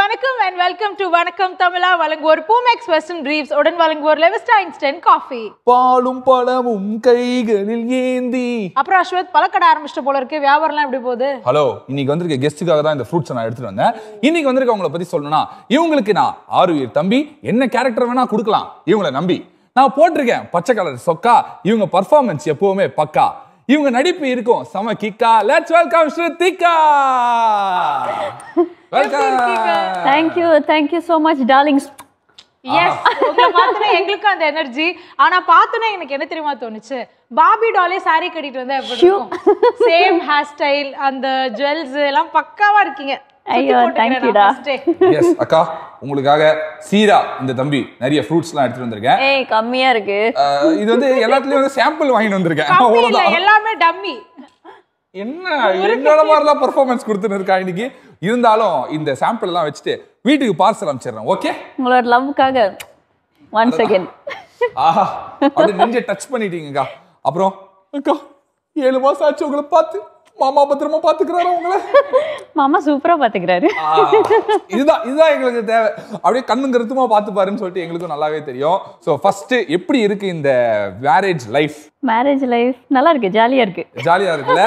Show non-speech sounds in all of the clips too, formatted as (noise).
வணக்கம் and welcome to வணக்கம் தமிழா வழங்குவோர் பூமேக்ஸ் வெஸ்டன் பிரீவ்ஸ் உடன் வழங்குவோர் லெவஸ்டைன்ஸ்டன் காஃபி பாலும் பழமும் கைகளில் ஏந்தி அப்புறம் அஸ்வத் பழக்கடை ஆரம்பிச்சிட்ட போல இருக்கு வியாபாரம்லாம் எப்படி போகுது ஹலோ இன்னைக்கு வந்திருக்க கெஸ்ட்டுக்காக தான் இந்த ஃப்ரூட்ஸ் நான் எடுத்துட்டு வந்தேன் இன்னைக்கு உங்களை பத்தி சொல்லணும்னா இவங்களுக்கு நான் ஆறுயிர் தம்பி என்ன கேரக்டர் வேணா கொடுக்கலாம் இவங்களை நம்பி நான் போட்டிருக்கேன் பச்சை கலர் சொக்கா இவங்க பர்ஃபார்மன்ஸ் எப்பவுமே பக்கா இவங்க நடிப்பு இருக்கும் சம கிக்கா let's welcome Shruthika welcome so much எங்களுக்கு அந்த எனர்ஜி ஆனா எனக்கு என்ன தெரியுமா தோணுச்சு பாபி டாலே சாரி கட்டிட்டு வந்தேன் சேம் ஹேர் ஸ்டைல் அந்த ஜுவல்ஸ் எல்லாம் பக்காவா இருக்கீங்க எஸ் அக்கா உங்களுக்காக சீரா இந்த தம்பி நிறைய எடுத்துட்டு வந்திருக்கேன் கம்மியா இருக்கு இது வந்து எல்லாத்துலயும் சாம்பிள் வந்திருக்கேன் எல்லாமே டம்மி என்ன என்னோட மாதிரிலாம் பெர்ஃபார்மன்ஸ் கொடுத்துன்னு இருக்கா இன்னைக்கு இருந்தாலும் இந்த சாம்பிள் எல்லாம் வச்சுட்டு வீட்டுக்கு பார்சல் அனுப்பிச்சிடறேன் ஓகே உங்களோட லவ்க்காக ஒன் செகண்ட் ஆஹா அப்படியே நெஞ்ச டச் பண்ணிட்டீங்கக்கா அப்புறம் அக்கா ஏழு மாசம் ஆச்சு உங்களை பார்த்து மாமா பத்திரமா பாத்துக்கிறாரு அவங்கள மாமா சூப்பரா பாத்துக்கிறாரு இதுதான் இதுதான் எங்களுக்கு தேவை அப்படியே கண்ணும் கருத்துமா பாத்துப்பாருன்னு சொல்லிட்டு எங்களுக்கும் நல்லாவே தெரியும் ஸோ ஃபர்ஸ்ட் எப்படி இருக்கு இந்த மேரேஜ் லைஃப் மேரேஜ் லைஃப் நல்லா இருக்கு ஜாலியா இருக்கு ஜாலியா இருக்குல்ல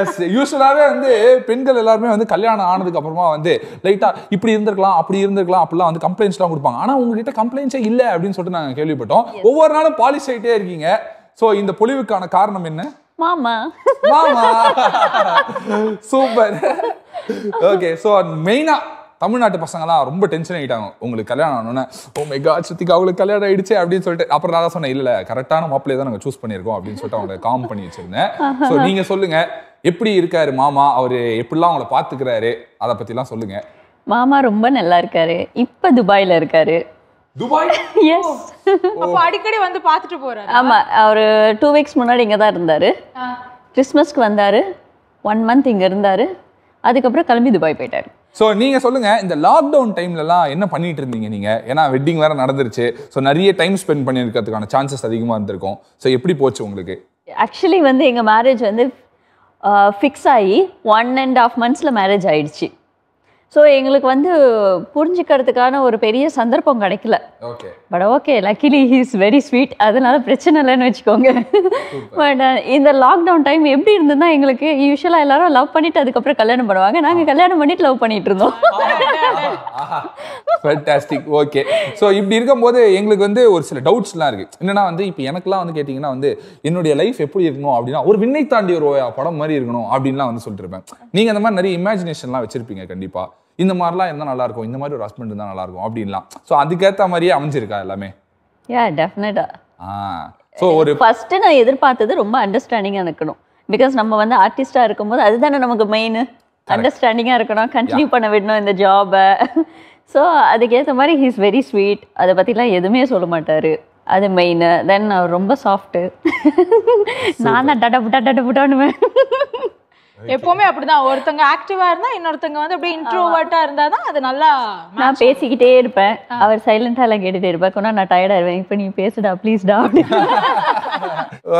எஸ் யூஸ்வலாவே வந்து பெண்கள் எல்லாருமே வந்து கல்யாணம் ஆனதுக்கு அப்புறமா வந்து லைட்டா இப்படி இருந்திருக்கலாம் அப்படி இருந்திருக்கலாம் அப்படிலாம் வந்து கம்ப்ளைண்ட்ஸ் கம்ப்ளைண்ட்ஸ்லாம் கொடுப்பாங்க ஆனா உங்ககிட்ட கம்ப்ளைண்ட்ஸே இல்லை அப்படின்னு சொல்லிட்டு நாங்கள் கேள்விப்பட்டோம் ஒவ்வொரு நாளும் பாலிஷ் ஆகிட்டே இருக்கீங்க சோ இந்த பொழிவுக்கான காரணம் என்ன மாமா மாமா சூப்பர் ஓகே சோ மெயினா தமிழ்நாட்டு பசங்கலாம் ரொம்ப டென்ஷன் ஆகிட்டாங்க உங்களுக்கு கல்யாணம் ஆனோன்னு ஓ மெகா சுத்திக்கு அவங்களுக்கு கல்யாணம் ஆயிடுச்சு அப்படின்னு சொல்லிட்டு அப்புறம் நான் தான் சொன்னேன் இல்ல கரெக்டான மாப்பிள்ளையை தான் நாங்கள் சூஸ் பண்ணிருக்கோம் அப்படின்னு சொல்லிட்டு அவங்க காம் பண்ணி வச்சிருந்தேன் சோ நீங்க சொல்லுங்க எப்படி இருக்காரு மாமா அவரு எப்படிலாம் அவங்கள பாத்துக்கிறாரு அதை எல்லாம் சொல்லுங்க மாமா ரொம்ப நல்லா இருக்காரு இப்ப துபாயில இருக்காரு துபாய் எஸ் (laughs) அடிக்கடி வந்து பார்த்துட்டு போறாரு ஆமா அவர் டூ வீக்ஸ் முன்னாடி இங்கே தான் இருந்தாரு கிறிஸ்மஸ்க்கு வந்தாரு ஒன் மந்த் இங்கே இருந்தாரு அதுக்கப்புறம் கிளம்பி துபாய் போயிட்டாரு ஸோ நீங்கள் சொல்லுங்கள் இந்த லாக்டவுன் டைம்லலாம் என்ன பண்ணிட்டு இருந்தீங்க நீங்கள் ஏன்னா வெட்டிங் வேறு நடந்துருச்சு ஸோ நிறைய டைம் ஸ்பெண்ட் பண்ணியிருக்கிறதுக்கான சான்சஸ் அதிகமாக இருந்திருக்கும் ஸோ எப்படி போச்சு உங்களுக்கு ஆக்சுவலி வந்து எங்கள் மேரேஜ் வந்து ஃபிக்ஸ் ஆகி ஒன் அண்ட் ஆஃப் மந்த்ஸில் மேரேஜ் ஆகிடுச்சு ஸோ எங்களுக்கு வந்து புரிஞ்சுக்கிறதுக்கான ஒரு பெரிய சந்தர்ப்பம் கிடைக்கல but okay luckily is very sweet அதனால பிரச்சனை இல்லைன்னு வச்சுக்கோங்க பட் uh, இந்த லாக்டவுன் டைம் எப்படி இருந்ததுன்னா எங்களுக்கு யூஸ்வலாக எல்லாரும் லவ் பண்ணிட்டு அதுக்கப்புறம் கல்யாணம் பண்ணுவாங்க நாங்கள் கல்யாணம் பண்ணிட்டு லவ் பண்ணிட்டு இருந்தோம் ஓகே ஸோ இப்படி இருக்கும்போது எங்களுக்கு வந்து ஒரு சில டவுட்ஸ்லாம் இருக்குது என்னென்னா வந்து இப்போ எனக்குலாம் வந்து கேட்டிங்கன்னா வந்து என்னுடைய லைஃப் எப்படி இருக்கணும் அப்படின்னா ஒரு விண்ணை தாண்டி ஒரு படம் மாதிரி இருக்கணும் அப்படின்லாம் வந்து சொல்லிட்டு இருப்பேன் நீங்கள் அந்த மாதிரி நிறைய இமேஜினேஷன்லாம் வச்சுருப்பீங்க கண்டிப்பாக இந்த மாதிரிலாம் இருந்தால் நல்லாயிருக்கும் இந்த மாதிரி ஒரு ஹஸ்பண்ட் இருந்தால் நல்லாயிருக்கும் அப்படின்லாம் ஸோ அதுக்கேற்ற மாதிரியே அமைஞ்சிருக்கா எல்லாமே யா டெஃபினட்டா ஆ ஸோ ஒரு ஃபஸ்ட்டு நான் எதிர்பார்த்தது ரொம்ப அண்டர்ஸ்டாண்டிங்காக இருக்கணும் பிகாஸ் நம்ம வந்து ஆர்டிஸ்டாக இருக்கும்போது அதுதானே நமக்கு மெயின் அண்டர்ஸ்டாண்டிங்காக இருக்கணும் கண்டினியூ பண்ண விடணும் இந்த ஜாபை ஸோ அதுக்கேற்ற மாதிரி ஹீஸ் வெரி ஸ்வீட் அதை பற்றிலாம் எதுவுமே சொல்ல மாட்டார் அது மெயின் தென் அவர் ரொம்ப சாஃப்ட்டு நான் தான் புட்டா டடபுட்டா புட்டானுமே எப்பவுமே அப்படிதான் ஒருத்தங்க ஆக்டிவா இருந்தா இன்னொருத்தங்க வந்து அப்படியே இன்ட்ரோவர்ட்டா இருந்தா தான் அது நல்லா நான் பேசிக்கிட்டே இருப்பேன் அவர் சைலண்டா எல்லாம் கேட்டுட்டே இருப்பேன் நான் டயர்டா இருவேன் இப்போ நீ பேசுடா ப்ளீஸ்டா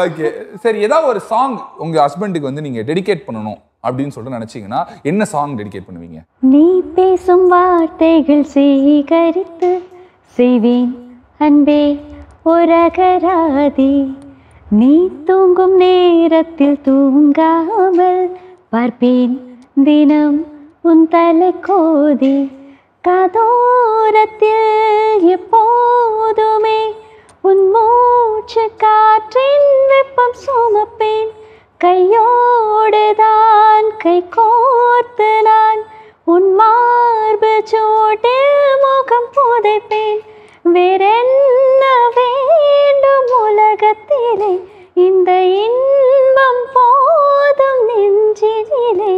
ஓகே (laughs) சரி ஏதாவது ஒரு சாங் உங்க ஹஸ்பண்டுக்கு வந்து நீங்க டெடிகேட் பண்ணணும் அப்படின்னு சொல்லிட்டு நினைச்சீங்கன்னா என்ன சாங் டெடிகேட் பண்ணுவீங்க நீ பேசும் வார்த்தைகள் சீகரித்து செய்வேன் அன்பே உரகராதி நீ தூங்கும் நேரத்தில் தூங்காமல் பார்ப்பேன் தினம் உன் தலை கோதி கதோரத்தில் எப்போதுமே உன் மூச்சு காற்றின் வெப்பம் சுமப்பேன் கையோடுதான் கை கோர்த்து நான் உன் மார்பு சோட்டில் முகம் புதைப்பேன் வேறென்ன வேண்டும் உலகத்திலே இந்த இன்பம் போ நெஞ்சிலே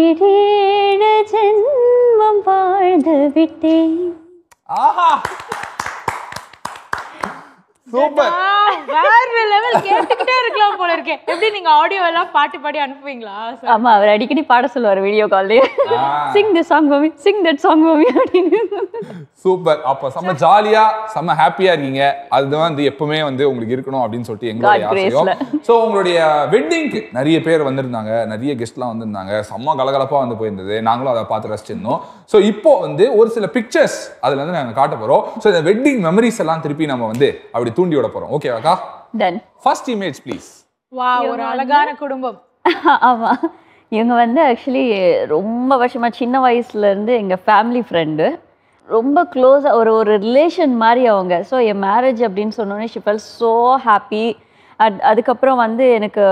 ஏழேழு ஜென்மம் வாழ்ந்து விட்டேன் ஆஹா சூப்பர் வேற லெவல் கேட்டுக்கிட்டே இருக்கலாம் போல இருக்கேன் எப்படி நீங்க ஆடியோ எல்லாம் பாட்டு பாடி அனுப்புவீங்களா ஆமா அவர் அடிக்கடி பாட சொல்லுவார் வீடியோ கால்லே sing the song mummy sing that song mummy அப்படின்னு சூப்பர் அப்ப செம்ம ஜாலியா செம்ம ஹாப்பியா இருக்கீங்க அதுதான் வந்து எப்பவுமே வந்து உங்களுக்கு இருக்கணும் அப்படின்னு சொல்லிட்டு எங்களுடைய ஆசையும் ஸோ உங்களுடைய வெட்டிங்க்கு நிறைய பேர் வந்திருந்தாங்க நிறைய கெஸ்ட் எல்லாம் வந்திருந்தாங்க செம்ம கலகலப்பா வந்து போயிருந்தது நாங்களும் அதை பார்த்து ரசிச்சிருந்தோம் சோ இப்போ வந்து ஒரு சில பிக்சர்ஸ் அதுல இருந்து நாங்க காட்ட போறோம் ஸோ இந்த வெட்டிங் மெமரிஸ் எல்லாம் திருப்பி நம்ம வந்து அப்படி தூண்டி விட போறோம் ஓகேவாக்கா டன் ஃபர்ஸ்ட் இமேஜ் ப்ளீஸ் வா ஒரு அழகான குடும்பம் (laughs) ஆமாம் இவங்க வந்து ஆக்சுவலி ரொம்ப வருஷமாக சின்ன வயசுலேருந்து எங்கள் ஃபேமிலி ஃப்ரெண்டு ரொம்ப க்ளோஸாக ஒரு ஒரு ரிலேஷன் மாதிரி அவங்க ஸோ என் மேரேஜ் அப்படின்னு சொன்னோன்னே ஷிஃபல் ஸோ ஹாப்பி அட் அதுக்கப்புறம் வந்து எனக்கு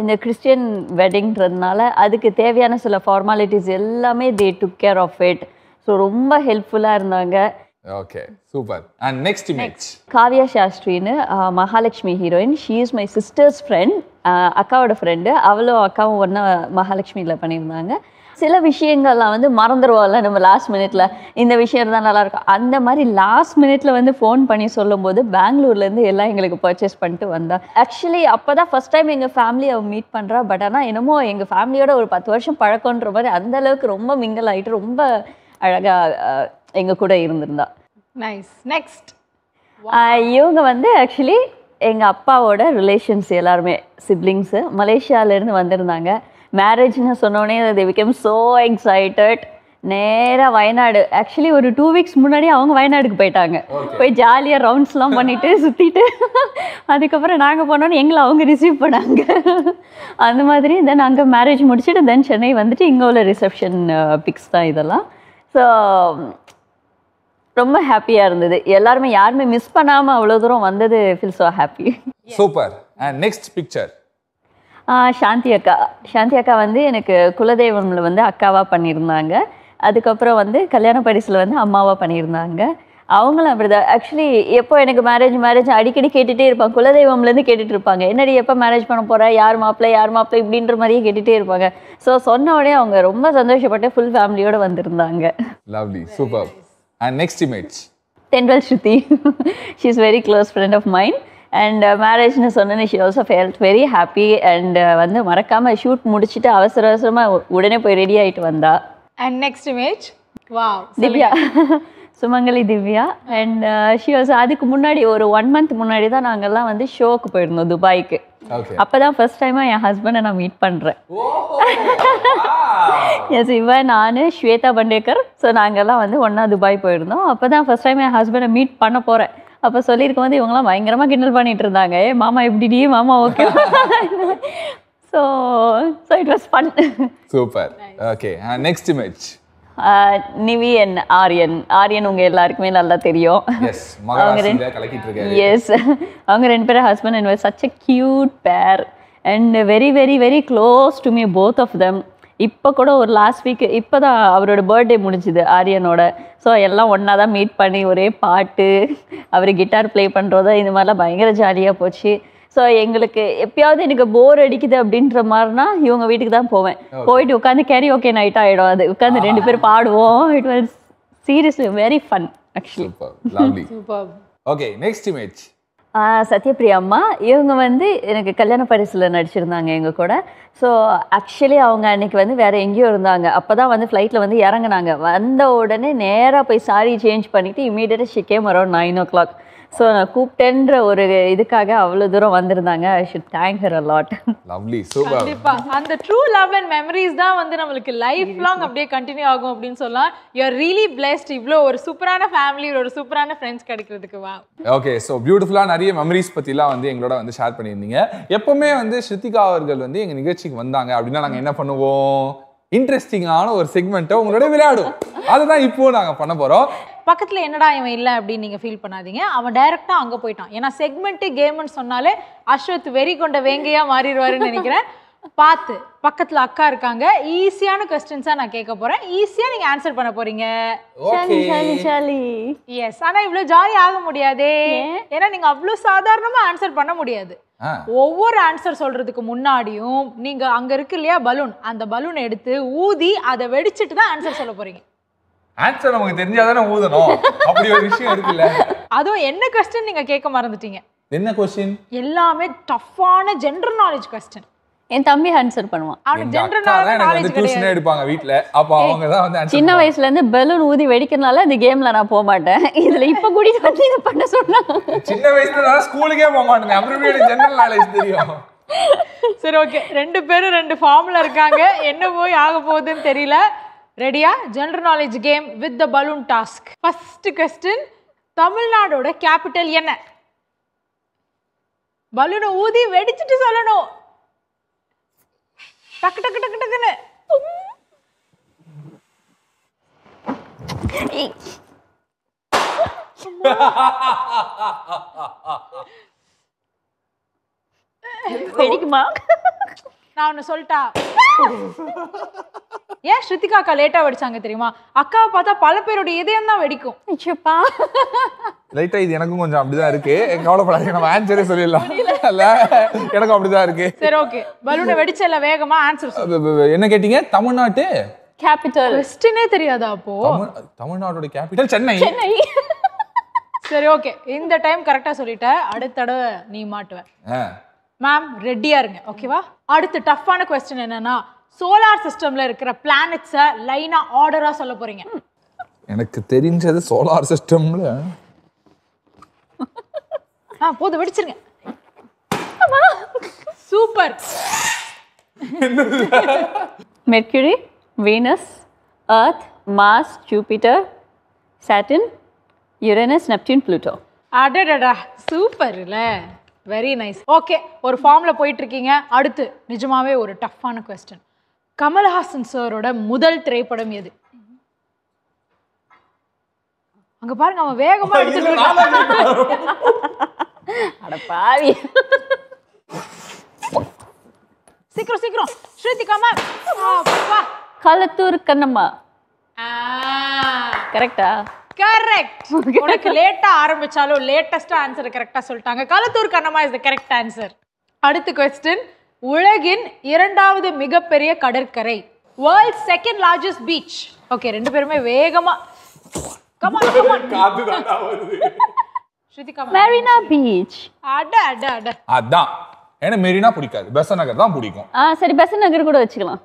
இந்த கிறிஸ்டியன் வெட்டிங்கிறதுனால அதுக்கு தேவையான சில ஃபார்மாலிட்டிஸ் எல்லாமே they took care of it so ரொம்ப ஹெல்ப்ஃபுல்லாக இருந்தாங்க okay super and next image Kavya சாஸ்திரின்னு Mahalakshmi heroine she is my sister's friend அக்காவோட ஃப்ரெண்டு அவளும் அக்காவும் ஒன்றா மகாலட்சுமியில் பண்ணியிருந்தாங்க சில விஷயங்கள்லாம் வந்து மறந்துடுவோம்ல நம்ம லாஸ்ட் மினிட்ல இந்த விஷயம் தான் நல்லாயிருக்கும் அந்த மாதிரி லாஸ்ட் மினிட்ல வந்து ஃபோன் பண்ணி சொல்லும்போது பெங்களூர்லேருந்து எல்லாம் எங்களுக்கு பர்ச்சேஸ் பண்ணிட்டு வந்தா ஆக்சுவலி அப்போ தான் ஃபஸ்ட் டைம் எங்கள் ஃபேமிலி அவள் மீட் பண்ணுறா பட் ஆனால் என்னமோ எங்கள் ஃபேமிலியோட ஒரு பத்து வருஷம் பழக்கம்ன்ற மாதிரி அந்த அளவுக்கு ரொம்ப மிங்கல் ஆகிட்டு ரொம்ப அழகாக எங்கள் கூட இருந்திருந்தா நைஸ் நெக்ஸ்ட் இவங்க வந்து ஆக்சுவலி எங்கள் அப்பாவோட ரிலேஷன்ஸ் எல்லாருமே சிப்ளிங்ஸு மலேசியாவிலேருந்து வந்திருந்தாங்க மேரேஜ்னு சொன்னோடனே தே விகேம் ஸோ எக்ஸைட்டட் நேராக வயநாடு ஆக்சுவலி ஒரு டூ வீக்ஸ் முன்னாடி அவங்க வயநாடுக்கு போயிட்டாங்க போய் ஜாலியாக ரவுண்ட்ஸ்லாம் பண்ணிவிட்டு சுற்றிட்டு அதுக்கப்புறம் நாங்கள் போனோன்னு எங்களை அவங்க ரிசீவ் பண்ணாங்க அந்த மாதிரி தென் அங்கே மேரேஜ் முடிச்சுட்டு தென் சென்னை வந்துட்டு இங்கே உள்ள ரிசப்ஷன் பிக்ஸ் uh, தான் இதெல்லாம் ஸோ ரொம்ப ஹாப்பியாக இருந்தது எல்லாருமே யாருமே மிஸ் பண்ணாமல் அவ்வளோ தூரம் வந்தது feel so happy super and next picture Shanthi அக்கா சாந்தி அக்கா வந்து எனக்கு குலதெய்வம்ல வந்து அக்காவாக பண்ணியிருந்தாங்க அதுக்கப்புறம் வந்து கல்யாண பரிசில் வந்து அம்மாவாக பண்ணியிருந்தாங்க அவங்களும் அப்படிதான் ஆக்சுவலி எப்போ எனக்கு மேரேஜ் மேரேஜ் அடிக்கடி கேட்டுகிட்டே இருப்பாங்க குலதெய்வம்லேருந்து கேட்டுட்டு இருப்பாங்க என்னடி எப்போ மேரேஜ் பண்ண போகிறா யார் மாப்பிள்ளை யார் மாப்பிள்ளை இப்படின்ற மாதிரியே கேட்டுகிட்டே இருப்பாங்க ஸோ சொன்ன உடனே அவங்க ரொம்ப சந்தோஷப்பட்டு ஃபுல் ஃபேமிலியோடு வந்திருந்தாங்க lovely super And next image. Tendral Shruti. (laughs) She's very close friend of mind and மேரேஜ்னு சொன்னேன்னு she also felt very happy and வந்து மறக்காமல் ஷூட் முடிச்சுட்டு அவசர அவசரமாக உடனே போய் ரெடி ஆகிட்டு வந்தா அண்ட் நெக்ஸ்ட் இமேஜ் வா திவ்யா (laughs) சுமங்கலி திவ்யா அண்ட் ஷி வாஸ் அதுக்கு முன்னாடி ஒரு ஒன் மந்த் முன்னாடி தான் நாங்கள்லாம் வந்து ஷோக்கு போயிருந்தோம் துபாய்க்கு அப்போ தான் ஃபர்ஸ்ட் டைமாக என் ஹஸ்பண்டை நான் மீட் பண்ணுறேன் (laughs) எஸ் இவன் நான் ஸ்வேதா பண்டேக்கர் ஸோ நாங்கள்லாம் வந்து ஒன்றா துபாய் போயிருந்தோம் அப்போ தான் ஃபஸ்ட் டைம் என் ஹஸ்பண்டை மீட் பண்ண போகிறேன் அப்போ சொல்லியிருக்கும் வந்து இவங்களாம் பயங்கரமாக கிண்டல் பண்ணிட்டு இருந்தாங்க ஏ மாமா எப்படிடி மாமா okay so so it was fun super okay next image Nivian Aryan Aryan உங்க எல்லாருக்குமே நல்லா தெரியும் எஸ் அவங்க ரெண்டு பேரும் husband and such a cute pair and very very very close to me both of them இப்போ கூட ஒரு லாஸ்ட் வீக் இப்போ தான் அவரோட பர்த்டே முடிஞ்சுது ஆரியனோட ஸோ எல்லாம் ஒன்றா தான் மீட் பண்ணி ஒரே பாட்டு அவர் கிட்டார் ப்ளே பண்ணுறதோ இந்த மாதிரிலாம் பயங்கர ஜாலியாக போச்சு ஸோ எங்களுக்கு எப்பயாவது எனக்கு போர் அடிக்குது அப்படின்ற மாதிரினா இவங்க வீட்டுக்கு தான் போவேன் போயிட்டு உட்காந்து கேரி ஓகே நைட் ஆகிடும் அது உட்காந்து ரெண்டு பேரும் பாடுவோம் it was seriously very fun actually okay next image Sathyapriya அம்மா இவங்க வந்து எனக்கு கல்யாண பரிசில் நடிச்சிருந்தாங்க எங்கள் கூட ஸோ ஆக்சுவலி அவங்க அன்றைக்கி வந்து வேறு எங்கேயோ இருந்தாங்க அப்போ தான் வந்து ஃப்ளைட்டில் வந்து இறங்கினாங்க வந்த உடனே நேராக போய் சாரி சேஞ்ச் பண்ணிவிட்டு இமீடியட்டாக ஷிக்கே மரம் around nine o'clock so நான் கூப்பிட்டேன்ற ஒரு இதுக்காக அவ்வளோ தூரம் வந்திருந்தாங்க I should thank her a lot lovely super கண்டிப்பாக அந்த ட்ரூ லவ் அண்ட் மெமரிஸ் தான் வந்து நம்மளுக்கு லைஃப் லாங் அப்படியே கண்டினியூ ஆகும் அப்படின்னு சொல்லலாம் யூ ஆர் ரியலி பிளெஸ்ட் இவ்வளோ ஒரு சூப்பரான ஃபேமிலி ஒரு சூப்பரான ஃப்ரெண்ட்ஸ் கிடைக்கிறதுக்கு வா ஓகே ஸோ பியூட்டிஃபுல்லாக நிறைய மெமரிஸ் பற்றிலாம் வந்து எங்களோட வந்து ஷேர் பண்ணியிருந்தீங்க எப்போவுமே வந்து ஸ்ருத்திகா அவர்கள் வந்து எங்கள் நிகழ்ச்சிக்கு வந்தாங்க அப்படின்னா நாங்கள் என்ன பண்ணுவோம் இன்ட்ரெஸ்டிங்கான ஒரு செக்மெண்ட்டை உங்களோட விளையாடும் அதுதான் இப்போ நாங்கள் பண்ண போகிறோம் பக்கத்தில் என்னடா இவன் இல்லை அப்படின்னு நீங்கள் ஃபீல் பண்ணாதீங்க அவன் டைரெக்டாக அங்கே போயிட்டான் ஏன்னா செக்மெண்ட்டு கேம்னு சொன்னாலே அஸ்வத் வெறி கொண்ட வேங்கையாக மாறிடுவாருன்னு நினைக்கிறேன் பார்த்து பக்கத்துல அக்கா இருக்காங்க ஈஸியான கொஸ்டின்ஸா நான் கேட்க போறேன் ஈஸியா நீங்க ஆன்சர் பண்ண போறீங்க எஸ் ஆனா இவ்வளவு ஜாலி ஆக முடியாதே ஏன்னா நீங்க அவ்வளவு சாதாரணமா ஆன்சர் பண்ண முடியாது ஒவ்வொரு ஆன்சர் சொல்றதுக்கு முன்னாடியும் நீங்க அங்க இருக்கு இல்லையா பலூன் அந்த பலூன் எடுத்து ஊதி அதை வெடிச்சிட்டு தான் ஆன்சர் சொல்ல போறீங்க ஆன்சர் நமக்கு தெரிஞ்சாதானே ஊதணும் அப்படி ஒரு விஷயம் இல்ல அதுவும் என்ன கொஸ்டின் நீங்க கேட்க மறந்துட்டீங்க என்ன கொஸ்டின் எல்லாமே டஃப்பான ஜென்ரல் நாலேஜ் கொஸ்டின் என் தம்பி ஆன்சர் பண்ணுவான் அவனுக்கு ஜென்ரல் நாலேஜ் எடுப்பாங்க வீட்ல அப்ப அவங்க தான் சின்ன வயசுல இருந்து பலூன் ஊதி வெடிக்கிறனால இந்த கேம்ல நான் போக மாட்டேன் இதுல இப்ப கூடி வந்து பண்ண சொன்னா சின்ன வயசுல ஸ்கூலுக்கே போக மாட்டேன் ஜென்ரல் நாலேஜ் தெரியும் சரி ஓகே ரெண்டு பேரும் ரெண்டு ஃபார்ம்ல இருக்காங்க என்ன போய் ஆக போகுதுன்னு தெரியல ரெடியா general knowledge game with the balloon task first question தமிழ்நாடோட கேபிட்டல் என்ன பலூனை ஊதி வெடிச்சிட்டு சொல்லணும் ടക്ക് ടക്ക് ടക്ക് ടക്കിന് എനിക്ക് മാ நான் ஒன்று சொல்லிட்டா ஏன் ஸ்ருத்திகா அக்கா லேட்டா வெடிச்சாங்க தெரியுமா அக்காவை பார்த்தா பல பேருடைய இதயம் தான் வெடிக்கும் லைட்டா இது எனக்கும் கொஞ்சம் அப்படிதான் இருக்கு கவலைப்படாது நம்ம ஆன்சரே சொல்லிடலாம் இல்ல எனக்கும் அப்படிதான் இருக்கு சரி ஓகே பலூனை வெடிச்சல வேகமா ஆன்சர் என்ன கேட்டீங்க தமிழ்நாட்டு கேபிட்டல் வெஸ்டினே தெரியாதா அப்போ தமிழ்நாட்டோட கேபிட்டல் சென்னை சென்னை சரி ஓகே இந்த டைம் கரெக்டா சொல்லிட்ட அடுத்த தடவை நீ மாட்டுவேன் மேம் ரெடியாக இருங்க ஓகேவா அடுத்து டஃப்பான கொஸ்டின் என்னன்னா சோலார் சிஸ்டம்ல இருக்கிற பிளானட்ஸை லைனா ஆர்டரா சொல்ல போறீங்க எனக்கு தெரிஞ்சது சோலார் சிஸ்டம்ல ஆ போது வெடிச்சிருங்க super Mercury Venus Earth Mars Jupiter Saturn Uranus Neptune Pluto அடடடா சூப்பர்ல வெரி நைஸ் ஓகே ஒரு ஃபார்மில் போயிட்டுருக்கீங்க அடுத்து நிஜமாவே ஒரு டஃப்பான கொஸ்டின் கமல்ஹாசன் சாரோட முதல் திரைப்படம் எது அங்க பாருங்க அவன் வேகமா எடுத்துட்டு இருக்கான் சீக்கிரம் சீக்கிரம் கண்ணம்மா கரெக்டா கரெக்ட் உனக்கு லேட்டா ஆரம்பிச்சாலும் லேட்டஸ்டா ஆன்சர் கரெக்டா சொல்லிட்டாங்க Kalathur Kannamma is the correct answer அடுத்த கொஸ்டின் உலகின் இரண்டாவது மிகப்பெரிய கடற்கரை world second largest beach okay ரெண்டு பேருமே வேகமா come on come on Shruthika Marina beach அட அட அட அதான் ஏன்னா மெரினா பிடிக்காது பெசன் நகர் தான் பிடிக்கும் சரி பெசன் நகர் கூட வச்சுக்கலாம்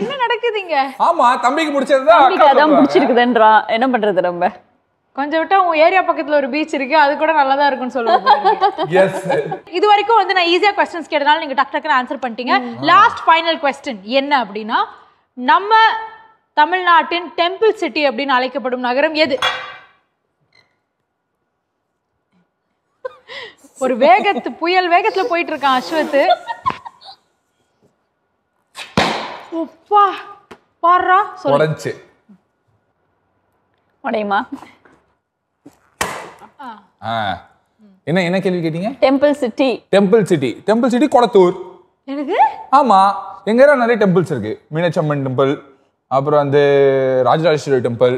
என்ன நடக்குதுங்க ஆமா தம்பிக்கு பிடிச்சதுதான் அதான் பிடிச்சிருக்குதுன்றா என்ன பண்றது நம்ம கொஞ்சம் விட்டா உங்க ஏரியா பக்கத்துல ஒரு பீச் இருக்கு அது கூட நல்லதா தான் இருக்கும்னு சொல்லுவாங்க இது வரைக்கும் வந்து நான் ஈஸியா கொஸ்டின்ஸ் கேட்டனால நீங்க டக் டக்குனு ஆன்சர் பண்ணிட்டீங்க லாஸ்ட் ஃபைனல் கொஸ்டின் என்ன அப்படின்னா நம்ம தமிழ்நாட்டின் டெம்பிள் சிட்டி அப்படின்னு அழைக்கப்படும் நகரம் எது ஒரு வேகத்து புயல் வேகத்துல போயிட்டு இருக்கான் அஸ்வத் உப்பா பாடுறா உடஞ்சு உடையுமா என்ன என்ன கேள்வி கேட்டீங்க temple city temple city temple city Kolathur எனக்கு ஆமா எங்க ஏரியா நிறைய டெம்பிள்ஸ் இருக்கு மீனாட்சம்மன் டெம்பிள் அப்புறம் வந்து Rajarajeswari temple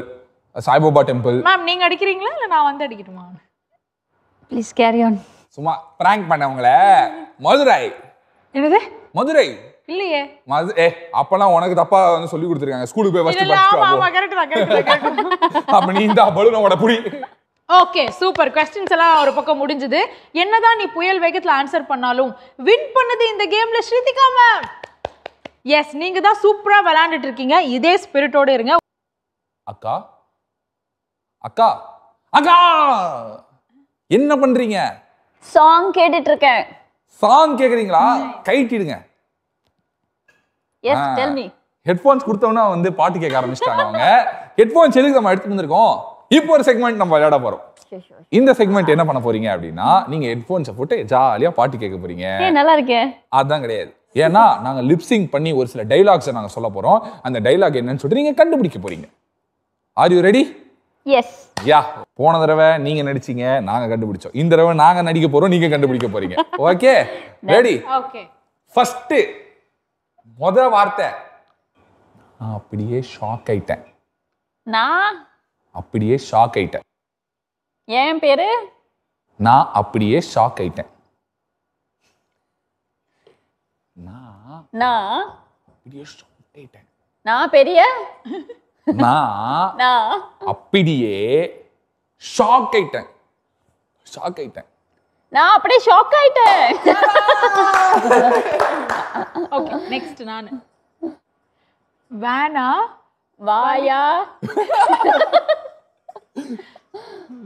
Saibaba temple ma'am நீங்க அடிக்கிறீங்களா இல்ல நான் வந்து அடிக்கட்டுமா ப்ளீஸ் கேரி ஆன் சும்மா பிராங்க் பண்ணவங்கள மதுரை என்னது மதுரை இல்லையே மது ஏ அப்பெல்லாம் உனக்கு தப்பா வந்து சொல்லி கொடுத்துருக்காங்க ஸ்கூலுக்கு போய் ஃபர்ஸ்ட் படிச்சு (laughs) அப்ப நீ இந்த பலூனோட புடி ஓகே சூப்பர் கொஸ்டின்ஸ் எல்லாம் ஒரு பக்கம் முடிஞ்சது என்னதான் நீ புயல் வேகத்துல ஆன்சர் பண்ணாலும் வின் பண்ணது இந்த கேம்ல ஸ்ருதிகா மேம் எஸ் நீங்க தான் சூப்பரா விளையாண்டுட்டு இருக்கீங்க இதே ஸ்பிரிட்டோட இருங்க அக்கா அக்கா அக்கா என்ன பண்றீங்க சாங் கேட்டுட்டு இருக்கேன் சாங் கேக்குறீங்களா கைட்டிடுங்க எஸ் டெல் மீ ஹெட்ஃபோன்ஸ் கொடுத்தவனா வந்து பாட்டு கேட்க ஆரம்பிச்சிட்டாங்க அவங்க ஹெட்ஃபோன்ஸ் எதுக்கு நம்ம எடுத்து வந்திருக்கோம் இப்போ ஒரு செக்மெண்ட் நம்ம விளையாட போறோம் இந்த செக்மெண்ட் என்ன பண்ண போறீங்க அப்படின்னா நீங்க ஹெட்ஃபோன்ஸை போட்டு ஜாலியா பாட்டு கேட்க போறீங்க நல்லா இருக்கேன் அதான் கிடையாது ஏன்னா நாங்க லிப்சிங் பண்ணி ஒரு சில டைலாக்ஸை நாங்க சொல்ல போறோம் அந்த டைலாக் என்னன்னு சொல்லிட்டு நீங்க கண்டுபிடிக்க போறீங்க are you ready yes yeah போன தடவை நீங்க நடிச்சீங்க நாங்க கண்டுபிடிச்சோம் இந்த தடவை நாங்க நடிக்க போறோம் நீங்க கண்டுபிடிக்க போறீங்க ஓகே ரெடி ஓகே ஃபர்ஸ்ட் முத வார்த்தை அப்படியே ஷாக் ஆயிட்டேன் நான் அப்படியே ஷாக் ஆயிட்டேன் என் பேரு நான் அப்படியே ஷாக் ஆயிட்டேன் நான் நான் அப்படியே ஷாக் ஆயிட்டேன் நான் பெரிய நான் அப்படியே ஷாக் ஆயிட்டேன் ஷாக் ஆயிட்டேன் நான் அப்படியே ஷாக் ஆயிட்டேன் ஓகே நெக்ஸ்ட் நான் வேணா வாயா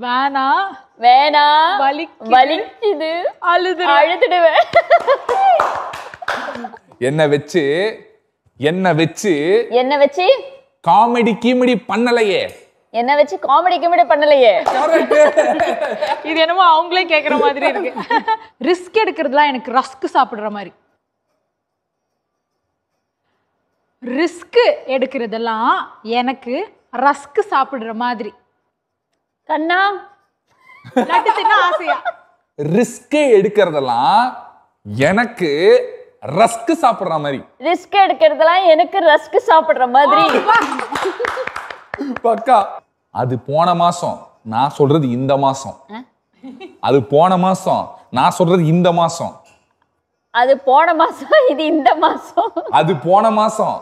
வேணா வேணா வலி வலிக்குது அழுது அழுதுடுவேன் என்ன வச்சு என்ன வச்சு என்ன வச்சு காமெடி கீமெடி பண்ணலையே என்ன வச்சு காமெடி கீமெடி பண்ணலையே இது என்னமோ அவங்களே கேக்குற மாதிரி இருக்கு ரிஸ்க் எடுக்கிறதுலாம் எனக்கு ரஸ்க் சாப்பிடுற மாதிரி ரிஸ்க் எடுக்கிறதெல்லாம் எனக்கு ரஸ்க் சாப்பிடுற மாதிரி கண்ணா நட்டு தின்ன ஆசையா ரிஸ்க் எடுக்கிறதெல்லாம் எனக்கு ரஸ்க் சாப்பிடுற மாதிரி ரிஸ்க் எடுக்கிறதுலாம் எனக்கு ரஸ்க் சாப்பிடுற மாதிரி பக்கா அது போன மாசம் நான் சொல்றது இந்த மாசம் அது போன மாசம் நான் சொல்றது இந்த மாசம் அது போன மாசம் இது இந்த மாசம் அது போன மாசம்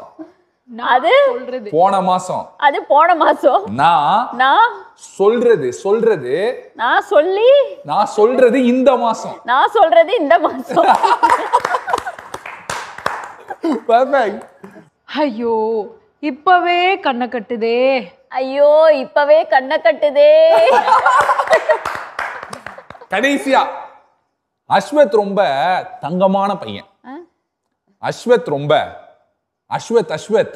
அது சொல்றது போன மாசம் அது போன மாசம் நான் நான் சொல்றது சொல்றது நான் சொல்லி நான் சொல்றது இந்த மாசம் நான் சொல்றது இந்த மாசம் (laughs) ஐயோ இப்பவே கண்ணை கட்டுதே ஐயோ இப்பவே கண்ணை கட்டுதே கடைசியா அஸ்வத் ரொம்ப தங்கமான பையன் அஸ்வத் ரொம்ப அஸ்வத் அஸ்வத்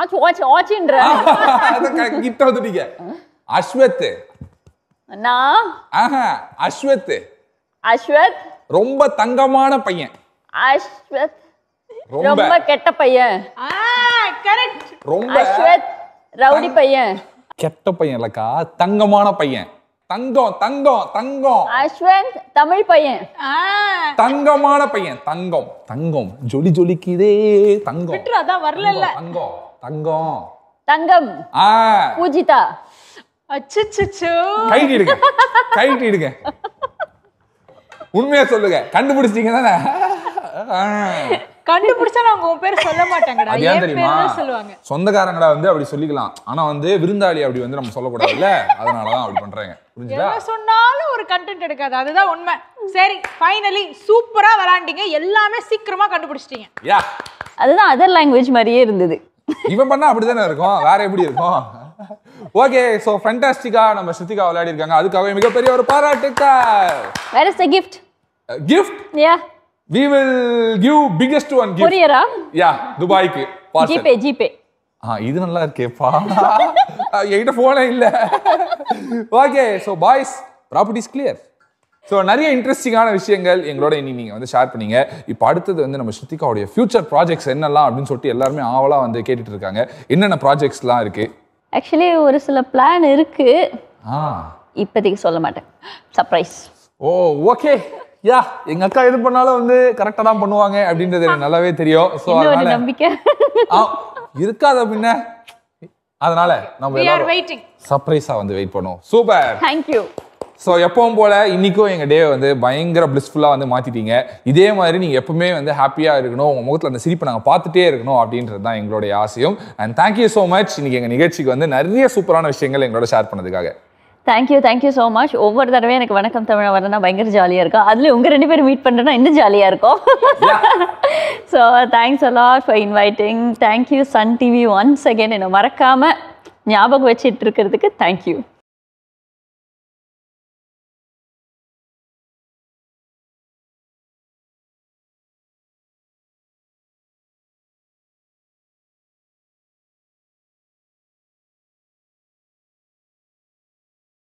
ஆச்சு ஆச்சு ஆச்சுன்ற கிட்ட வந்துட்டீங்க அஸ்வத் நான் ஆஹா அஸ்வத் அஸ்வத் ரொம்ப தங்கமான பையன் அஸ்வத் ரொம்ப கெட்ட பையன் ரொம்ப அஸ்வத் ரவுடி பையன் கெட்ட பையன் இல்லக்கா தங்கமான பையன் தங்கம் தங்கம் தங்கம் அஸ்வந்த் தமிழ் பையன் தங்கமான பையன் தங்கம் தங்கம் ஜொலி ஜொலிக்குதே தங்கம் விட்டுரு அதான் வரல தங்கம் தங்கம் தங்கம் பூஜிதா அச்சச்சோ கைட்டிடுங்க கைட்டிடுங்க உண்மையா சொல்லுங்க கண்டுபிடிச்சிட்டீங்க தானே கண்டுபிடிச்சா அவங்க உன் பேர் சொல்ல மாட்டாங்கடா ஏன் தெரியுமா சொல்லுவாங்க சொந்தக்காரங்களா வந்து அப்படி சொல்லிக்கலாம் ஆனா வந்து விருந்தாளி அப்படி வந்து நம்ம சொல்லக்கூடாதுல்ல அதனால தான் அப்படி பண்றாங்க புரிஞ்சுதா சொன்னாலும் ஒரு கண்டென்ட் எடுக்காது அதுதான் உண்மை சரி ஃபைனலி சூப்பரா விளாண்டீங்க எல்லாமே சீக்கிரமா கண்டுபிடிச்சிட்டீங்க யா அதுதான் அதர் லாங்குவேஜ் மாதிரியே இருந்தது இவன் பண்ணா அப்படிதானே இருக்கும் வேற எப்படி இருக்கும் ஓகே சோ ஃபண்டாஸ்டிக்கா நம்ம ஸ்ருதிகா விளையாடி இருக்காங்க அதுக்காக மிகப்பெரிய ஒரு பாராட்டுக்கள் where is the gift gift yeah we will give biggest one gift கொரியரா யா துபாய்க்கு பார்சல் ஜிபே ஜிபே ஆ இது நல்லா இருக்கே பா என்கிட்ட போனே இல்ல okay so boys properties clear so நிறைய இன்ட்ரெஸ்டிங்கான விஷயங்கள் எங்களோட இனி நீங்கள் வந்து ஷேர் பண்ணீங்க இப்போ அடுத்தது வந்து நம்ம ஸ்ருத்திகாவுடைய ஃபியூச்சர் ப்ராஜெக்ட்ஸ் என்னெல்லாம் அப்படின்னு சொல்லிட்டு எல்லாருமே ஆவலாக வந்து கேட்டுட்டு இருக்காங்க என்னென்ன ப்ராஜெக்ட்ஸ்லாம் இருக்கு ஆக்சுவலி ஒரு சில பிளான் இருக்கு ஆ இப்போதைக்கு சொல்ல மாட்டேன் சர்ப்ரைஸ் ஓ ஓகே யா எங்க அக்கா எது பண்ணாலும் வந்து கரெக்டா தான் பண்ணுவாங்க அப்படின்றது எனக்கு நல்லாவே தெரியும் சோ அதனால நம்பிக்கை இருக்காத பின்ன அதனால நம்ம எல்லாரும் வெயிட்டிங் சர்ப்ரைஸா வந்து வெயிட் பண்ணுவோம் சூப்பர் थैंक यू ஸோ எப்பவும் போல இன்னைக்கும் எங்கள் டே வந்து பயங்கர பிளிஸ்ஃபுல்லாக வந்து மாற்றிட்டீங்க இதே மாதிரி நீங்கள் எப்பவுமே வந்து ஹாப்பியாக இருக்கணும் உங்கள் முகத்தில் அந்த சிரிப்பை நாங்கள் பார்த்துட்டே இருக்கணும் அப்படின்றது தான் எங்களுடைய ஆசையும் அண்ட் தேங்க்யூ ஸோ மச் இன்னைக்கு எங்கள் நிகழ்ச்சிக்கு வந்து நிறைய சூப்பரான விஷயங்கள் எங்களோட ஷேர் பண்ணதுக்காக தேங்க்யூ தேங்க்யூ ஸோ மச் ஒவ்வொரு தடவையும் எனக்கு வணக்கம் தமிழை வரனா பயங்கர ஜாலியாக இருக்கும் அதுலேயும் உங்கள் ரெண்டு பேரும் மீட் பண்ணுறேன்னா இன்னும் ஜாலியாக இருக்கும் so thanks a lot for inviting thank you Sun TV once again என்னை மறக்காமல் ஞாபகம் வச்சுட்டு இருக்கிறதுக்கு தேங்க்யூ